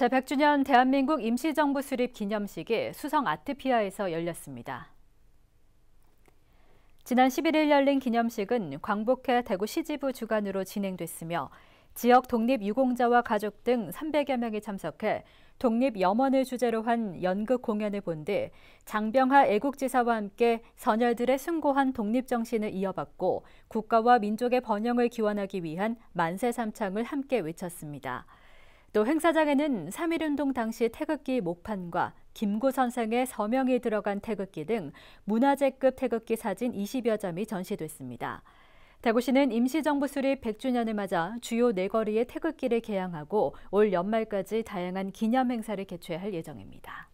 제100주년 대한민국 임시정부 수립 기념식이 수성 아트피아에서 열렸습니다. 지난 11일 열린 기념식은 광복회 대구 시지부 주관으로 진행됐으며 지역 독립 유공자와 가족 등 300여 명이 참석해 독립 염원을 주제로 한 연극 공연을 본 뒤 장병하 애국지사와 함께 선열들의 숭고한 독립 정신을 이어받고 국가와 민족의 번영을 기원하기 위한 만세 삼창을 함께 외쳤습니다. 또 행사장에는 3.1운동 당시 태극기 목판과 김구 선생의 서명이 들어간 태극기 등 문화재급 태극기 사진 20여 점이 전시됐습니다. 대구시는 임시정부 수립 100주년을 맞아 주요 네거리에 태극기를 개양하고 올 연말까지 다양한 기념 행사를 개최할 예정입니다.